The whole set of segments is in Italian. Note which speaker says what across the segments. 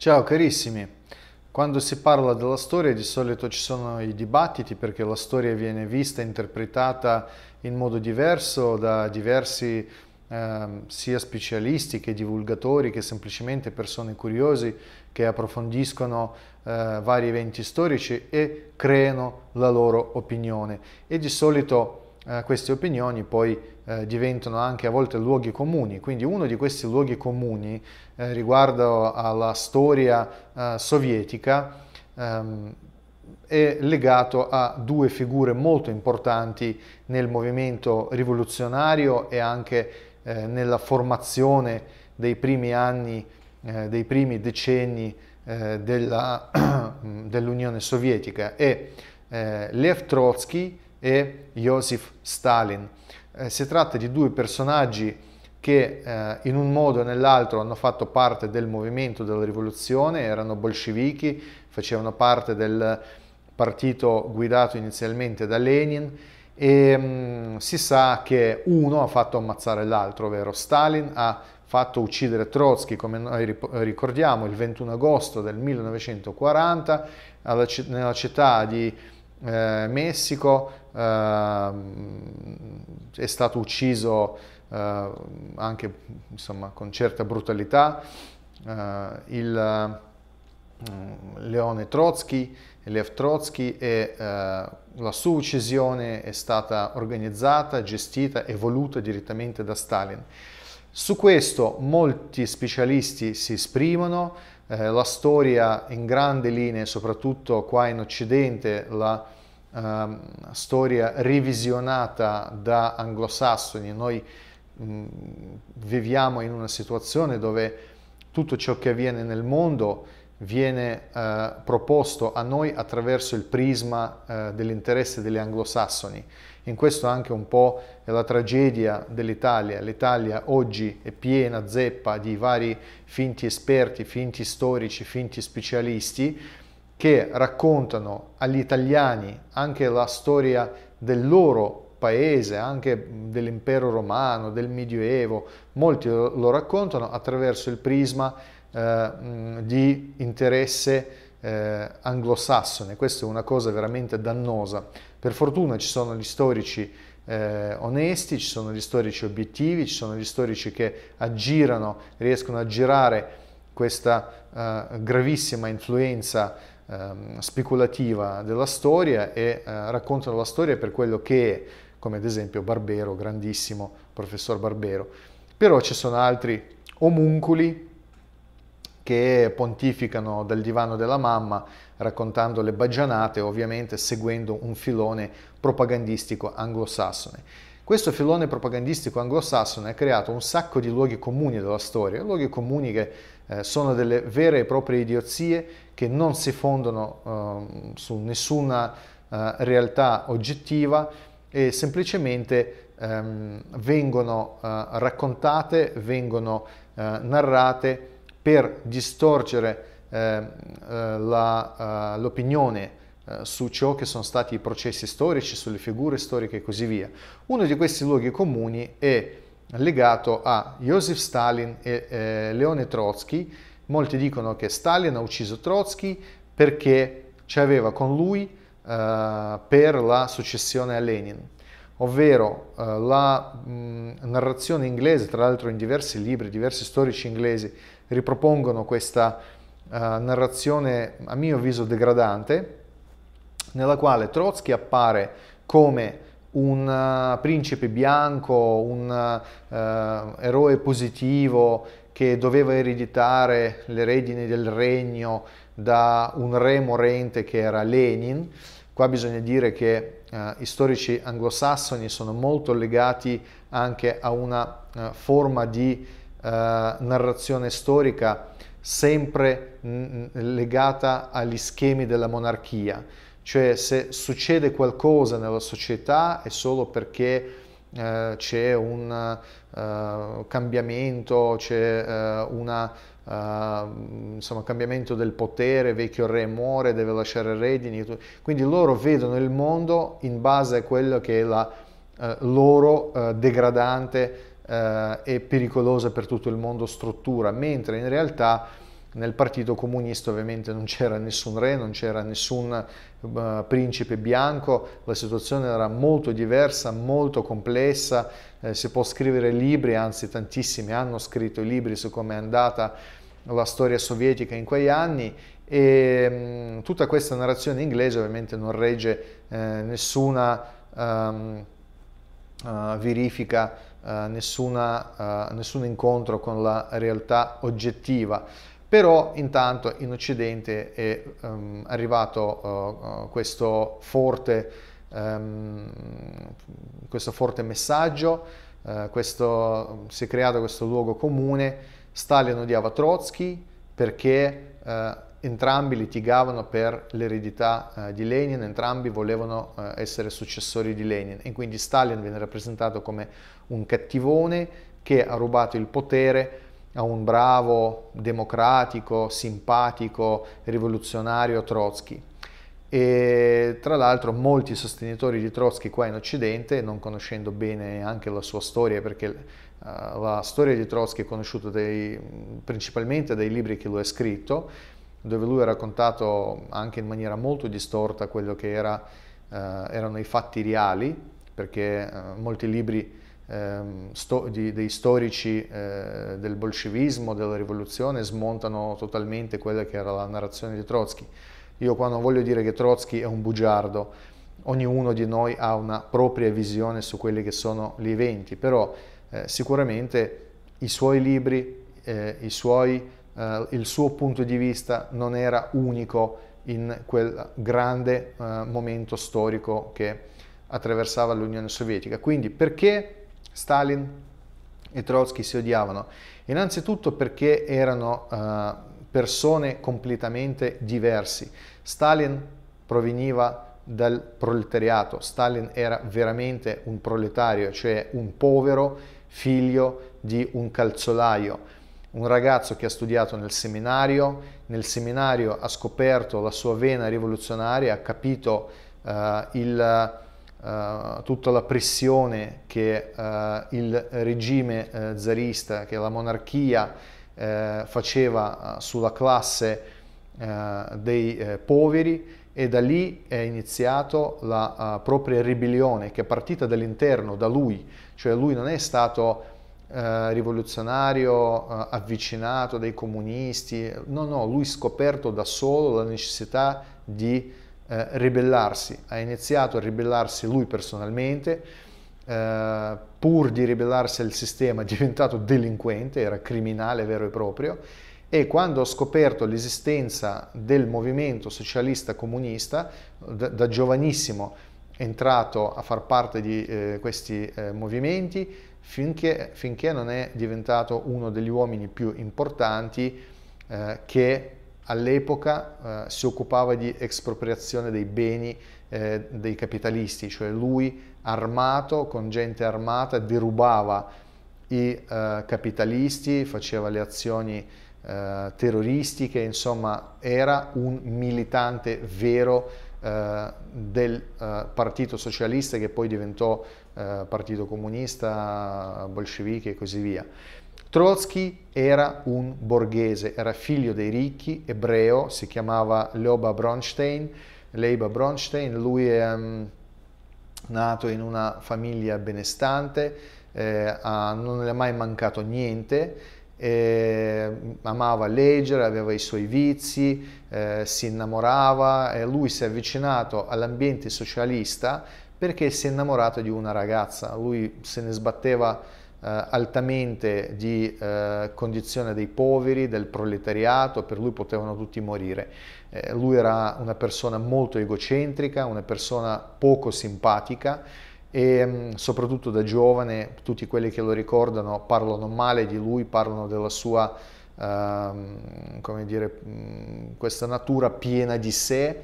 Speaker 1: Ciao carissimi, quando si parla della storia di solito ci sono i dibattiti perché la storia viene vista e interpretata in modo diverso da diversi eh, sia specialisti che divulgatori che semplicemente persone curiosi che approfondiscono eh, vari eventi storici e creano la loro opinione e di solito eh, queste opinioni poi eh, diventano anche a volte luoghi comuni, quindi uno di questi luoghi comuni eh, riguardo alla storia eh, sovietica ehm, è legato a due figure molto importanti nel movimento rivoluzionario e anche eh, nella formazione dei primi anni, eh, dei primi decenni dell'Unione Sovietica e Lev Trotsky e Joseph Stalin. Eh, si tratta di due personaggi che eh, in un modo o nell'altro hanno fatto parte del movimento della rivoluzione, erano bolscevichi, facevano parte del partito guidato inizialmente da Lenin e mh, mm, si sa che uno ha fatto ammazzare l'altro, ovvero Stalin ha fatto uccidere Trotsky, come noi ricordiamo, il 21 agosto del 1940 alla, nella città di eh, Messico Ehm, è stato ucciso ehm, anche insomma, con certa brutalità eh, il mm, Leone Trotsky, Lev Trotsky e eh, la sua uccisione è stata organizzata, gestita e voluta direttamente da Stalin. Su questo molti specialisti si esprimono, eh, la storia in grandi linee, soprattutto qua in Occidente, la eh, storia revisionata da anglosassoni, noi mh, mm, viviamo in una situazione dove tutto ciò che avviene nel mondo viene eh, proposto a noi attraverso il prisma eh, dell'interesse degli anglosassoni. In questo anche un po' è la tragedia dell'Italia. L'Italia oggi è piena zeppa di vari finti esperti, finti storici, finti specialisti che raccontano agli italiani anche la storia del loro paese, anche dell'impero romano, del Medioevo, molti lo raccontano attraverso il prisma eh, di interesse eh, anglosassone. Questa è una cosa veramente dannosa. Per fortuna ci sono gli storici eh, onesti, ci sono gli storici obiettivi, ci sono gli storici che aggirano, riescono a girare questa eh, gravissima influenza ehm, speculativa della storia e eh, raccontano la storia per quello che è, come ad esempio Barbero, grandissimo professor Barbero. Però ci sono altri omunculi che pontificano dal divano della mamma raccontando le baggianate, ovviamente seguendo un filone propagandistico anglosassone. Questo filone propagandistico anglosassone ha creato un sacco di luoghi comuni della storia, luoghi comuni che eh, sono delle vere e proprie idiozie che non si fondono eh, su nessuna eh, realtà oggettiva e semplicemente ehm, vengono eh, raccontate, vengono narrate per distorcere ehm, la, l'opinione su ciò che sono stati i processi storici, sulle figure storiche e così via. Uno di questi luoghi comuni è legato a Joseph Stalin e eh, Leone Trotsky. Molti dicono che Stalin ha ucciso Trotsky perché ci aveva con lui eh, per la successione a Lenin, ovvero eh, la mh, mm, narrazione inglese, tra l'altro in diversi libri, diversi storici inglesi ripropongono questa eh, narrazione a mio avviso degradante, nella quale Trotsky appare come un eh, principe bianco, un uh, eroe positivo che doveva ereditare le redini del regno da un re morente che era Lenin. Qua bisogna dire che uh, i storici anglosassoni sono molto legati anche a una uh, forma di narrazione storica sempre mh, mm, mm, legata agli schemi della monarchia cioè se succede qualcosa nella società è solo perché eh, c'è un uh, cambiamento, c'è uh, una Uh, insomma, cambiamento del potere, vecchio re muore, deve lasciare redini. Quindi loro vedono il mondo in base a quello che è la uh, loro uh, degradante e pericolosa per tutto il mondo struttura, mentre in realtà nel partito comunista ovviamente non c'era nessun re, non c'era nessun uh, principe bianco, la situazione era molto diversa, molto complessa, eh, si può scrivere libri, anzi tantissimi hanno scritto libri su come è andata la storia sovietica in quegli anni e um, tutta questa narrazione inglese ovviamente non regge eh, nessuna um, uh, verifica, uh, nessuna, nessun incontro con la realtà oggettiva però intanto in Occidente è um, arrivato uh, questo, forte, um, questo, forte, messaggio, uh, questo, si è creato questo luogo comune, Stalin odiava Trotsky perché uh, entrambi litigavano per l'eredità di Lenin, entrambi volevano essere successori di Lenin e quindi Stalin viene rappresentato come un cattivone che ha rubato il potere a un bravo, democratico, simpatico, rivoluzionario Trotsky. E tra l'altro molti sostenitori di Trotsky qua in Occidente, non conoscendo bene anche la sua storia, perché eh, la storia di Trotsky è conosciuta dei, principalmente dai libri che lui ha scritto, dove lui ha raccontato anche in maniera molto distorta quello che era, eh, erano i fatti reali, perché eh, molti libri Ehm, sto, di, dei storici eh, del bolscevismo, della rivoluzione, smontano totalmente quella che era la narrazione di Trotsky. Io qua non voglio dire che Trotsky è un bugiardo, ognuno di noi ha una propria visione su quelli che sono gli eventi, però eh, sicuramente i suoi libri, eh, i suoi, eh, il suo punto di vista non era unico in quel grande eh, momento storico che attraversava l'Unione Sovietica. Quindi perché Stalin e Trotsky si odiavano? Innanzitutto perché erano eh, persone completamente diverse. Stalin proveniva dal proletariato, Stalin era veramente un proletario, cioè un povero figlio di un calzolaio, un ragazzo che ha studiato nel seminario, nel seminario ha scoperto la sua vena rivoluzionaria, ha capito eh, il eh, tutta la pressione che uh, il regime uh, zarista, che la monarchia faceva sulla classe dei poveri e da lì è iniziato la propria ribellione che è partita dall'interno, da lui, cioè lui non è stato rivoluzionario avvicinato dai comunisti, no, no, lui scoperto da solo la necessità di eh, ribellarsi, ha iniziato a ribellarsi lui personalmente, eh, pur di ribellarsi al sistema è diventato delinquente, era criminale vero e proprio e quando ho scoperto l'esistenza del movimento socialista comunista, da, da giovanissimo entrato a far parte di eh, questi eh, movimenti, finché, finché, non è diventato uno degli uomini più importanti eh, che all'epoca eh, si occupava di espropriazione dei beni eh, dei capitalisti, cioè lui armato, con gente armata, derubava i eh, capitalisti, faceva le azioni eh, terroristiche, insomma era un militante vero eh, del eh, Partito Socialista che poi diventò Partito Comunista, bolsceviche e così via. Trotsky era un borghese, era figlio dei ricchi, ebreo, si chiamava Leoba Bronstein, Leiba Bronstein, lui è um, nato in una famiglia benestante, eh, a, non le è mai mancato niente, eh, amava leggere, aveva i suoi vizi, eh, si innamorava, e lui si è avvicinato all'ambiente socialista perché si è innamorato di una ragazza, lui se ne sbatteva eh, altamente di eh, condizione dei poveri, del proletariato, per lui potevano tutti morire. Eh, lui era una persona molto egocentrica, una persona poco simpatica e mm, soprattutto da giovane tutti quelli che lo ricordano parlano male di lui, parlano della sua, eh, come dire, mm, questa natura piena di sé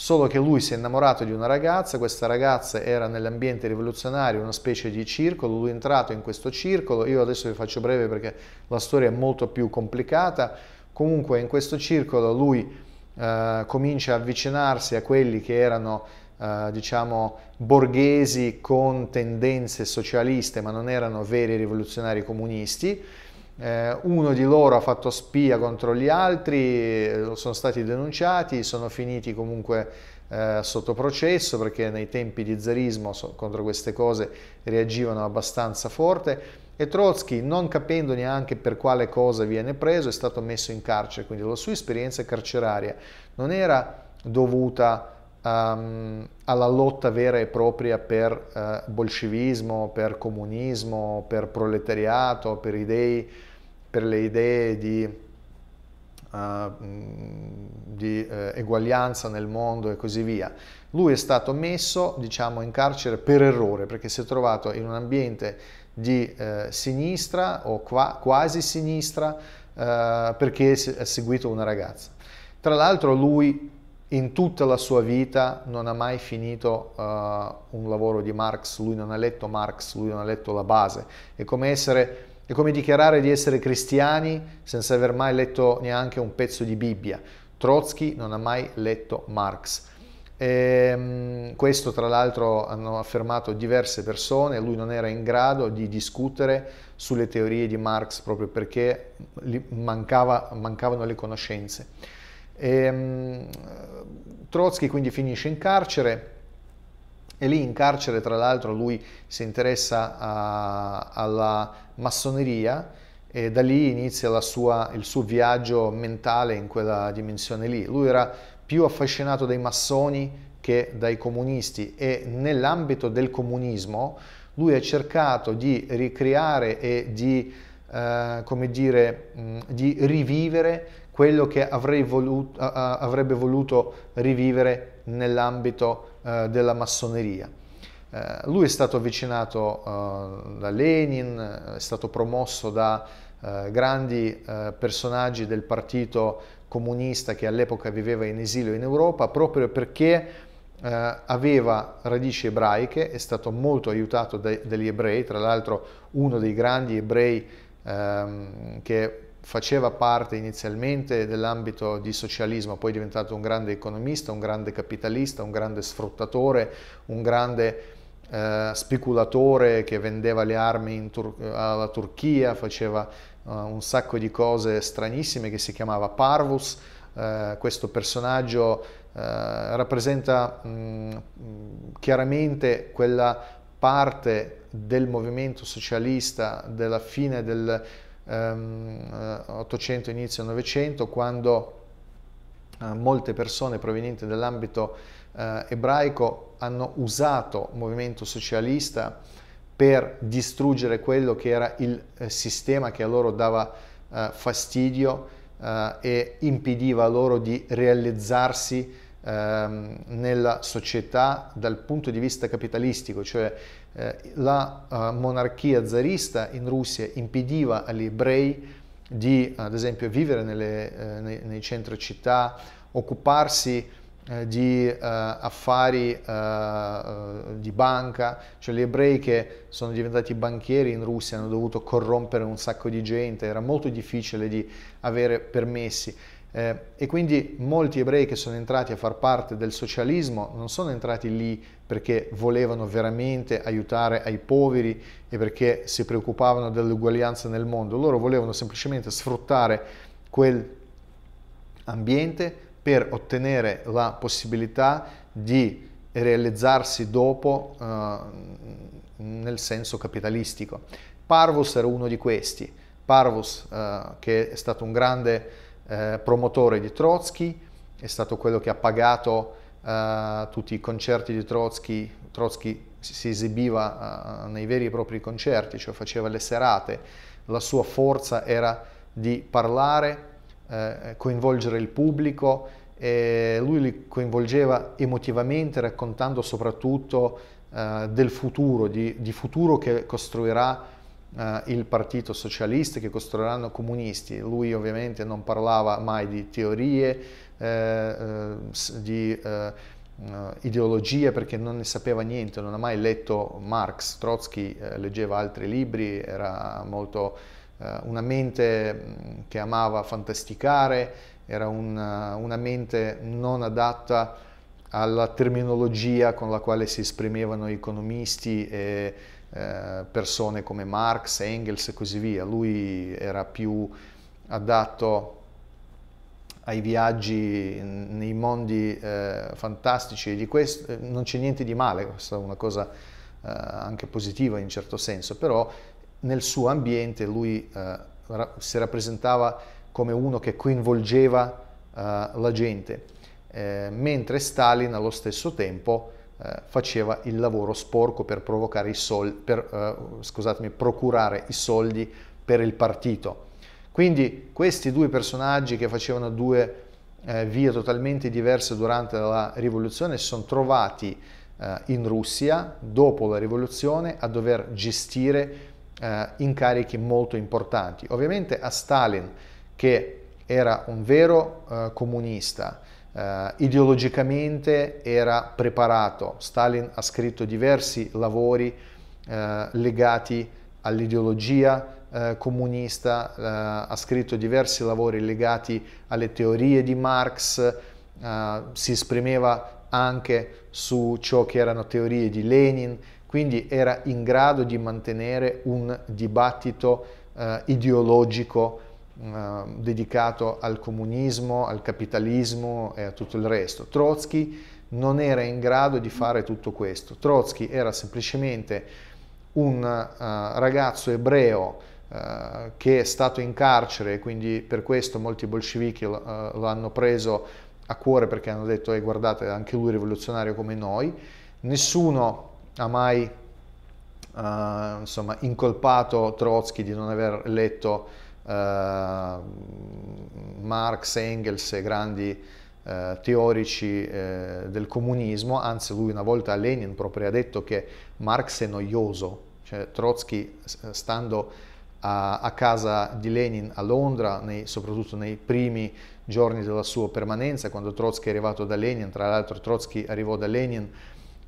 Speaker 1: solo che lui si è innamorato di una ragazza, questa ragazza era nell'ambiente rivoluzionario, una specie di circolo, lui è entrato in questo circolo, io adesso vi faccio breve perché la storia è molto più complicata, comunque in questo circolo lui eh, comincia a avvicinarsi a quelli che erano eh, diciamo borghesi con tendenze socialiste ma non erano veri rivoluzionari comunisti eh, uno di loro ha fatto spia contro gli altri, eh, sono stati denunciati, sono finiti comunque eh, sotto processo perché nei tempi di zarismo so, contro queste cose reagivano abbastanza forte e Trotsky, non capendo neanche per quale cosa viene preso, è stato messo in carcere, quindi la sua esperienza carceraria non era dovuta um, alla lotta vera e propria per uh, bolscevismo, per comunismo, per proletariato, per idee per le idee di, uh, di uh, eguaglianza nel mondo e così via. Lui è stato messo, diciamo, in carcere per errore, perché si è trovato in un ambiente di uh, sinistra o qua, quasi sinistra eh, perché ha seguito una ragazza. Tra l'altro lui in tutta la sua vita non ha mai finito uh, un lavoro di Marx, lui non ha letto Marx, lui non ha letto la base. È come essere è come dichiarare di essere cristiani senza aver mai letto neanche un pezzo di Bibbia. Trotsky non ha mai letto Marx. E ehm, questo tra l'altro hanno affermato diverse persone, lui non era in grado di discutere sulle teorie di Marx proprio perché mancava, mancavano le conoscenze. E, ehm, Trotsky quindi finisce in carcere, e lì in carcere tra l'altro lui si interessa a, alla massoneria e da lì inizia sua, il suo viaggio mentale in quella dimensione lì. Lui era più affascinato dai massoni che dai comunisti e nell'ambito del comunismo lui ha cercato di ricreare e di, eh, come dire, di rivivere quello che avrei voluto, uh, avrebbe voluto rivivere nell'ambito eh, della massoneria. Eh, lui è stato avvicinato eh, da Lenin, è stato promosso da eh, grandi eh, personaggi del partito comunista che all'epoca viveva in esilio in Europa proprio perché Uh, aveva radici ebraiche, è stato molto aiutato dagli ebrei, tra l'altro uno dei grandi ebrei um, che faceva parte inizialmente dell'ambito di socialismo, poi è diventato un grande economista, un grande capitalista, un grande sfruttatore, un grande eh, speculatore che vendeva le armi Tur alla Turchia, faceva eh, un sacco di cose stranissime che si chiamava Parvus. Eh, questo personaggio eh, rappresenta mh, mm, chiaramente quella parte del movimento socialista della fine del ehm, 800, eh, inizio novecento quando eh, molte persone provenienti dall'ambito eh, ebraico hanno usato il movimento socialista per distruggere quello che era il sistema che a loro dava fastidio e impediva loro di realizzarsi ehm, nella società dal punto di vista capitalistico, cioè eh, la eh, monarchia zarista in Russia impediva agli ebrei di, ad esempio, vivere nelle, eh, nei, nei, centri città, occuparsi di affari di banca, cioè gli ebrei che sono diventati banchieri in Russia hanno dovuto corrompere un sacco di gente, era molto difficile di avere permessi. Eh, e quindi molti ebrei che sono entrati a far parte del socialismo non sono entrati lì perché volevano veramente aiutare ai poveri e perché si preoccupavano dell'uguaglianza nel mondo, loro volevano semplicemente sfruttare quell'ambiente per ottenere la possibilità di realizzarsi dopo eh, nel senso capitalistico. Parvus era uno di questi, Parvus eh, che è stato un grande eh, promotore di Trotsky, è stato quello che ha pagato eh, tutti i concerti di Trotsky, Trotsky si esibiva eh, nei veri e propri concerti, cioè faceva le serate, la sua forza era di parlare, eh, coinvolgere il pubblico e lui li coinvolgeva emotivamente raccontando soprattutto eh, del futuro, di, di futuro che costruirà Uh, il partito socialista che costruiranno comunisti. Lui ovviamente non parlava mai di teorie, eh, eh di eh, eh, ideologie perché non ne sapeva niente, non ha mai letto Marx, Trotsky leggeva altri libri, era molto una mente mm, che amava fantasticare, era una, una mente non adatta alla terminologia con la quale si esprimevano economisti e eh, persone come Marx, Engels e così via. Lui era più adatto ai viaggi nei mondi eh, fantastici di questo non c'è niente di male, questa è una cosa eh, anche positiva in certo senso, però nel suo ambiente lui eh, si rappresentava come uno che coinvolgeva eh, la gente, eh, mentre Stalin allo stesso tempo eh, faceva il lavoro sporco per, i soldi, per eh, procurare i soldi per il partito. Quindi questi due personaggi che facevano due eh, vie totalmente diverse durante la rivoluzione si sono trovati eh, in Russia dopo la rivoluzione a dover gestire eh, incarichi molto importanti. Ovviamente a Stalin che era un vero eh, comunista, Uh, ideologicamente era preparato. Stalin ha scritto diversi lavori uh, legati all'ideologia uh, comunista, ha scritto diversi lavori legati alle teorie di Marx, si esprimeva anche su ciò che erano teorie di Lenin, quindi era in grado di mantenere un dibattito ideologico Ehm, dedicato al comunismo, al capitalismo e a tutto il resto. Trotsky non era in grado di fare tutto questo. Trotsky era semplicemente un uh, ragazzo ebreo uh, che è stato in carcere e quindi per questo molti bolscevichi uh, lo hanno preso a cuore perché hanno detto eh, guardate anche lui rivoluzionario come noi. Nessuno ha mai insomma, incolpato Trotsky di non aver letto Ehm, Marx, Engels, grandi eh, teorici eh, del comunismo, anzi lui una volta a Lenin proprio ha detto che Marx è noioso, cioè Trotsky stando a, a casa di Lenin a Londra, nei, soprattutto nei primi giorni della sua permanenza, quando Trotsky è arrivato da Lenin, tra l'altro Trotsky arrivò da Lenin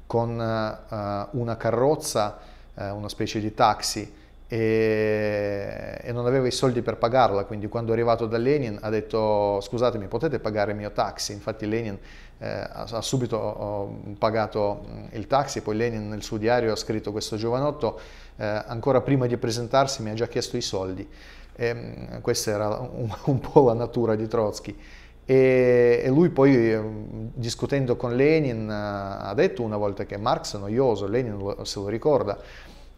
Speaker 1: con uh, una carrozza, uh, una specie di taxi, e, e non aveva i soldi per pagarla, quindi quando è arrivato da Lenin ha detto scusatemi potete pagare il mio taxi, infatti Lenin eh, ha subito oh, pagato mm, il taxi, poi Lenin nel suo diario ha scritto questo giovanotto eh, ancora prima di presentarsi mi ha già chiesto i soldi, e, mm, questa era un, un po' la natura di Trotsky e, lui poi mm, discutendo con Lenin eh, ha detto una volta che Marx è noioso, Lenin se lo ricorda,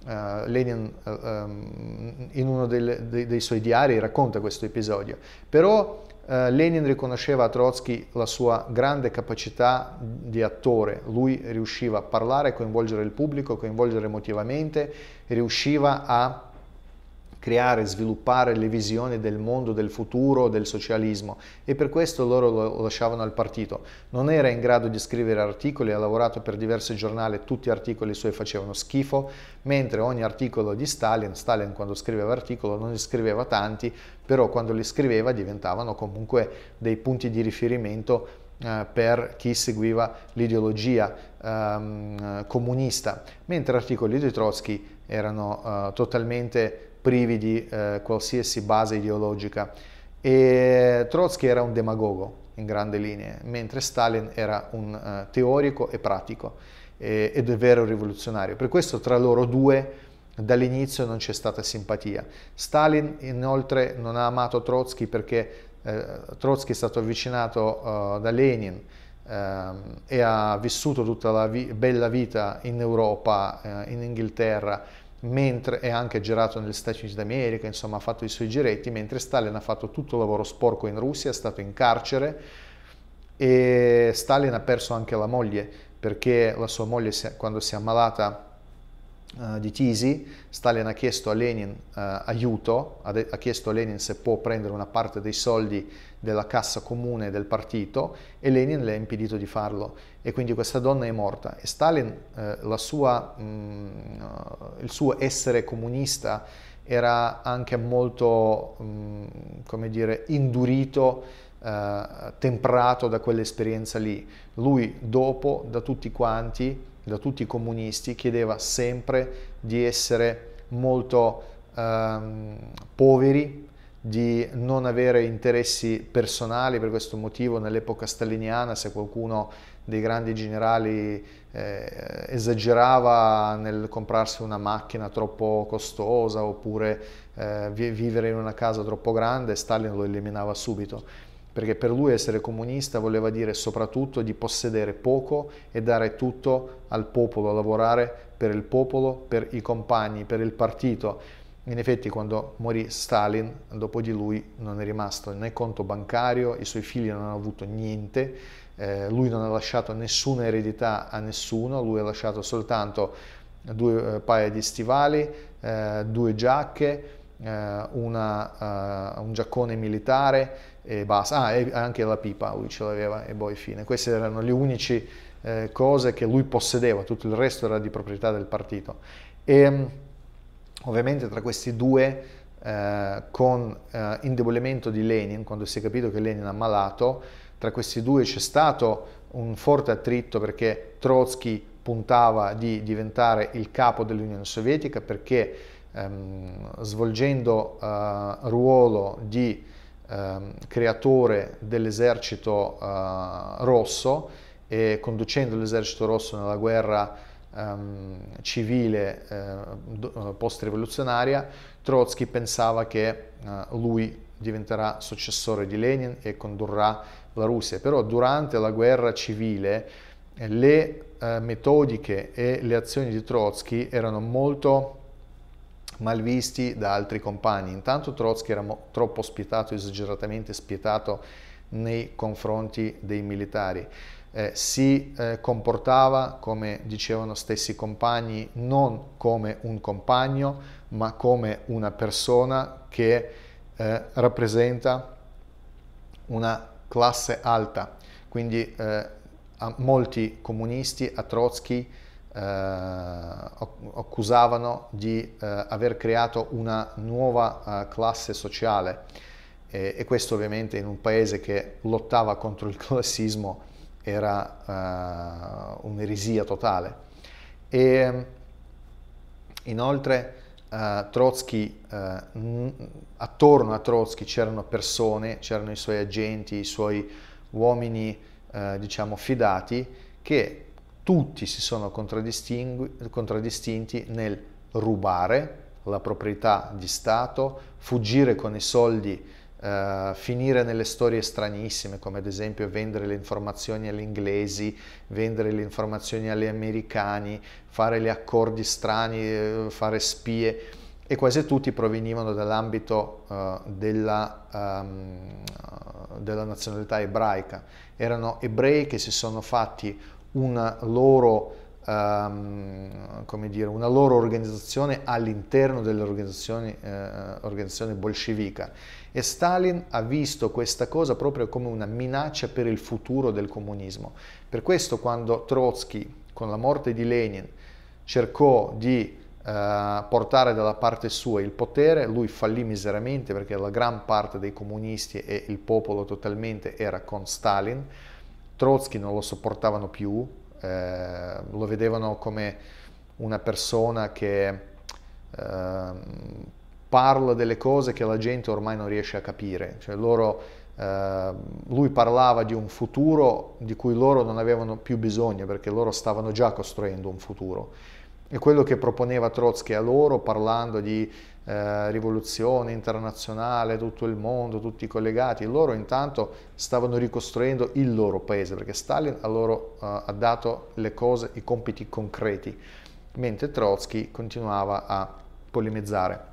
Speaker 1: Uh, Lenin uh, um, in uno del, dei, dei, suoi diari racconta questo episodio, però uh, Lenin riconosceva a Trotsky la sua grande capacità di attore, lui riusciva a parlare, coinvolgere il pubblico, coinvolgere emotivamente, riusciva a creare, sviluppare le visioni del mondo, del futuro, del socialismo e per questo loro lo lasciavano al partito. Non era in grado di scrivere articoli, ha lavorato per diversi giornali, tutti gli articoli suoi facevano schifo, mentre ogni articolo di Stalin, Stalin quando scriveva articolo non ne scriveva tanti, però quando li scriveva diventavano comunque dei punti di riferimento eh, per chi seguiva l'ideologia um, comunista, mentre articoli di Trotsky erano uh, totalmente privi di eh, qualsiasi base ideologica. E Trotsky era un demagogo in grandi linee, mentre Stalin era un uh, teorico e pratico e, ed è vero rivoluzionario. Per questo tra loro due dall'inizio non c'è stata simpatia. Stalin inoltre non ha amato Trotsky perché eh, Trotsky è stato avvicinato uh, da Lenin ehm, e ha vissuto tutta la vi- bella vita in Europa, eh, in Inghilterra, mentre è anche girato negli Stati Uniti d'America, insomma ha fatto i suoi giretti, mentre Stalin ha fatto tutto il lavoro sporco in Russia, è stato in carcere e Stalin ha perso anche la moglie perché la sua moglie quando si è ammalata uh, di tisi, Stalin ha chiesto a Lenin uh, aiuto, ha, ha chiesto a Lenin se può prendere una parte dei soldi della cassa comune del partito e Lenin le ha impedito di farlo e quindi questa donna è morta e Stalin, eh, sua, mh, mm, il suo essere comunista era anche molto, mh, mm, come dire, indurito Uh, eh, temprato da quell'esperienza lì. Lui dopo, da tutti quanti, da tutti i comunisti, chiedeva sempre di essere molto uh, poveri di non avere interessi personali per questo motivo nell'epoca staliniana, se qualcuno dei grandi generali eh, esagerava nel comprarsi una macchina troppo costosa oppure eh, vivere in una casa troppo grande, Stalin lo eliminava subito, perché per lui essere comunista voleva dire soprattutto di possedere poco e dare tutto al popolo, lavorare per il popolo, per i compagni, per il partito in effetti quando morì Stalin, dopo di lui non è rimasto né conto bancario, i suoi figli non hanno avuto niente, eh, lui non ha lasciato nessuna eredità a nessuno, lui ha lasciato soltanto due eh, paia di stivali, eh, due giacche, eh, una, uh, un giaccone militare e basta. Ah, e anche la pipa lui ce l'aveva e poi fine. Queste erano le unici eh, cose che lui possedeva, tutto il resto era di proprietà del partito. E, ehm, Ovviamente tra questi due, eh, con eh, indebolimento di Lenin, quando si è capito che Lenin è ammalato, tra questi due c'è stato un forte attrito perché Trotsky puntava di diventare il capo dell'Unione Sovietica perché ehm, svolgendo eh, ruolo di ehm, creatore dell'esercito eh, rosso e conducendo l'esercito rosso nella guerra ehm, civile ehm, eh, post-rivoluzionaria, Trotsky pensava che eh, lui diventerà successore di Lenin e condurrà la Russia, però durante la guerra civile eh, le eh, metodiche e le azioni di Trotsky erano molto malvisti da altri compagni. Intanto Trotsky era troppo spietato, esageratamente spietato nei confronti dei militari eh, si eh, comportava, come dicevano stessi compagni, non come un compagno, ma come una persona che eh, rappresenta una classe alta. Quindi eh, a molti comunisti, a Trotsky, eh, accusavano di eh, aver creato una nuova classe sociale e questo ovviamente in un paese che lottava contro il classismo era uh, un'eresia totale. E, mm, inoltre uh, Trotsky, uh, attorno a Trotsky c'erano persone, c'erano i suoi agenti, i suoi uomini diciamo fidati che tutti si sono contraddistinti nel rubare la proprietà di Stato, fuggire con i soldi eh, finire nelle storie stranissime, come ad esempio vendere le informazioni agli inglesi, vendere le informazioni agli americani, fare gli accordi strani, eh, fare spie e quasi tutti provenivano dall'ambito uh, della, um, della, nazionalità ebraica. Erano ebrei che si sono fatti una loro, um, dire, una loro organizzazione all'interno dell'organizzazione uh, bolscevica e Stalin ha visto questa cosa proprio come una minaccia per il futuro del comunismo. Per questo quando Trotsky, con la morte di Lenin, cercò di eh, portare dalla parte sua il potere, lui fallì miseramente perché la gran parte dei comunisti e il popolo totalmente era con Stalin. Trotsky non lo sopportavano più, eh, lo vedevano come una persona che eh, parla delle cose che la gente ormai non riesce a capire, cioè loro Uh, lui parlava di un futuro di cui loro non avevano più bisogno perché loro stavano già costruendo un futuro. E quello che proponeva Trotsky a loro parlando di uh, rivoluzione internazionale, tutto il mondo, tutti collegati, loro intanto stavano ricostruendo il loro paese perché Stalin a loro uh, ha dato le cose, i compiti concreti, mentre Trotsky continuava a polemizzare.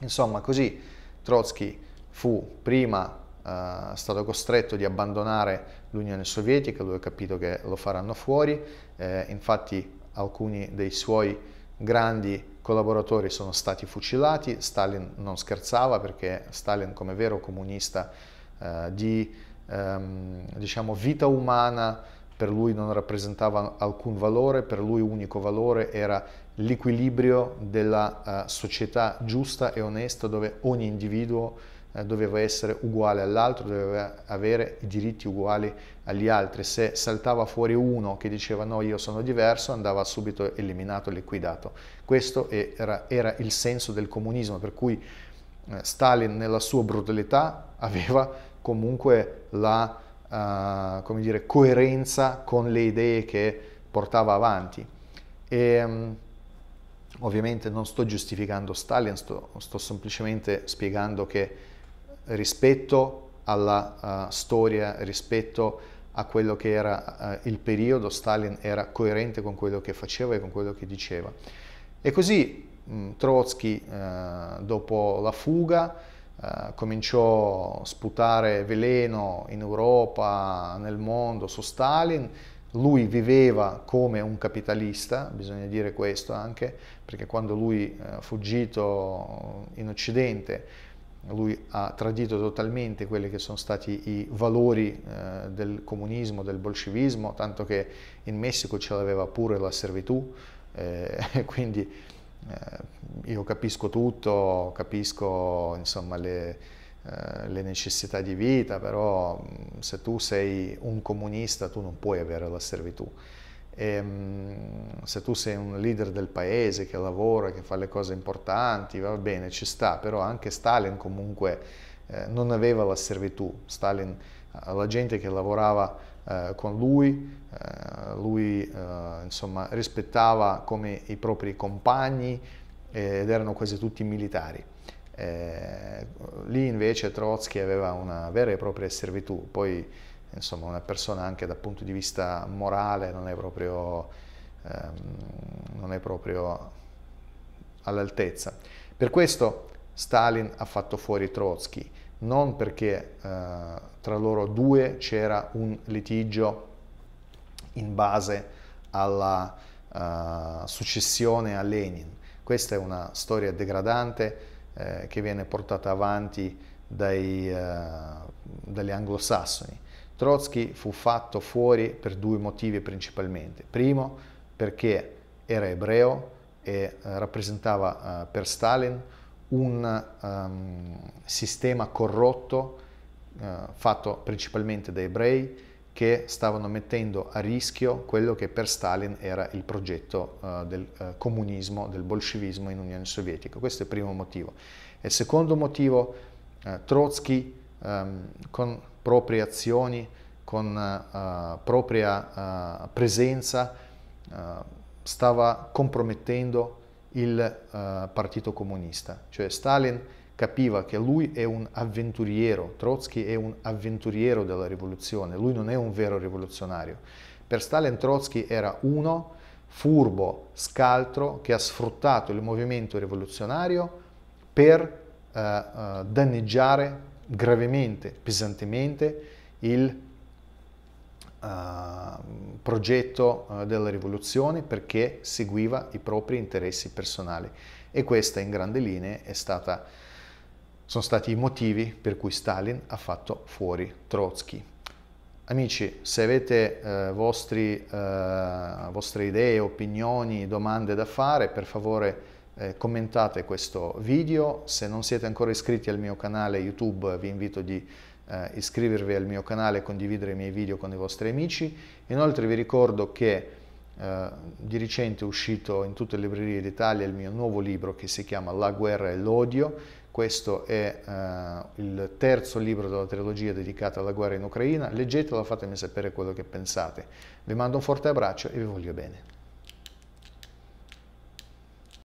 Speaker 1: Insomma, così Trotsky fu prima eh, stato costretto di abbandonare l'Unione Sovietica, lui ha capito che lo faranno fuori, eh, infatti alcuni dei suoi grandi collaboratori sono stati fucilati, Stalin non scherzava perché Stalin come vero comunista eh, di ehm, diciamo vita umana per lui non rappresentava alcun valore, per lui unico valore era l'equilibrio della uh, società giusta e onesta dove ogni individuo uh, doveva essere uguale all'altro, doveva avere i diritti uguali agli altri. Se saltava fuori uno che diceva no, io sono diverso, andava subito eliminato, liquidato. Questo era, era il senso del comunismo, per cui uh, Stalin nella sua brutalità aveva comunque la dire, coerenza con le idee che portava avanti. E, um, Ovviamente non sto giustificando Stalin, sto, sto semplicemente spiegando che rispetto alla uh, storia, rispetto a quello che era uh, il periodo, Stalin era coerente con quello che faceva e con quello che diceva. E così mh, mm, Trotsky, uh, dopo la fuga, cominciò a sputare veleno in Europa, nel mondo, su Stalin. Lui viveva come un capitalista, bisogna dire questo anche, perché quando lui è eh, fuggito in Occidente, lui ha tradito totalmente quelli che sono stati i valori eh, del comunismo, del bolscevismo, tanto che in Messico ce l'aveva pure la servitù, eh, quindi io capisco tutto, capisco insomma, le, le, necessità di vita, però mm, se tu sei un comunista tu non puoi avere la servitù. E, ehm, se tu sei un leader del paese che lavora, che fa le cose importanti, va bene, ci sta, però anche Stalin comunque eh, non aveva la servitù. Stalin, eh, la gente che lavorava eh, con lui, eh, lui eh, insomma rispettava come i propri compagni eh, ed erano quasi tutti militari. lì invece Trotsky aveva una vera e propria servitù. Poi insomma una persona anche dal punto di vista morale non è proprio, ehm, non è proprio all'altezza. Per questo Stalin ha fatto fuori Trotsky, non perché eh, tra loro due c'era un litigio in base alla eh, successione a Lenin. Questa è una storia degradante eh, che viene portata avanti dai, eh, dagli anglosassoni Trotsky fu fatto fuori per due motivi principalmente. Primo, perché era ebreo e eh, rappresentava eh, per Stalin un um, sistema corrotto uh, fatto principalmente da ebrei che stavano mettendo a rischio quello che per Stalin era il progetto uh, del uh, comunismo, del bolscevismo in Unione Sovietica. Questo è il primo motivo. E il secondo motivo, Trotsky um, con proprie azioni, con uh, propria uh, presenza, uh, stava compromettendo il Partito Comunista. Cioè Stalin capiva che lui è un avventuriero, Trotsky è un avventuriero della rivoluzione, lui non è un vero rivoluzionario. Per Stalin Trotsky era uno furbo, scaltro, che ha sfruttato il movimento rivoluzionario per danneggiare gravemente, pesantemente il uh, progetto uh, della rivoluzione perché seguiva i propri interessi personali e questa in grandi linee stata, sono stati i motivi per cui Stalin ha fatto fuori Trotsky. Amici, se avete eh, vostri, eh, vostre idee, opinioni, domande da fare, per favore eh, commentate questo video, se non siete ancora iscritti al mio canale YouTube vi invito di eh, iscrivervi al mio canale e condividere i miei video con i vostri amici. Inoltre vi ricordo che eh, di recente è uscito in tutte le librerie d'Italia il mio nuovo libro che si chiama La guerra e l'odio. Questo è eh, il terzo libro della trilogia dedicata alla guerra in Ucraina. Leggetelo, fatemi sapere quello che pensate. Vi mando un forte abbraccio e vi voglio bene.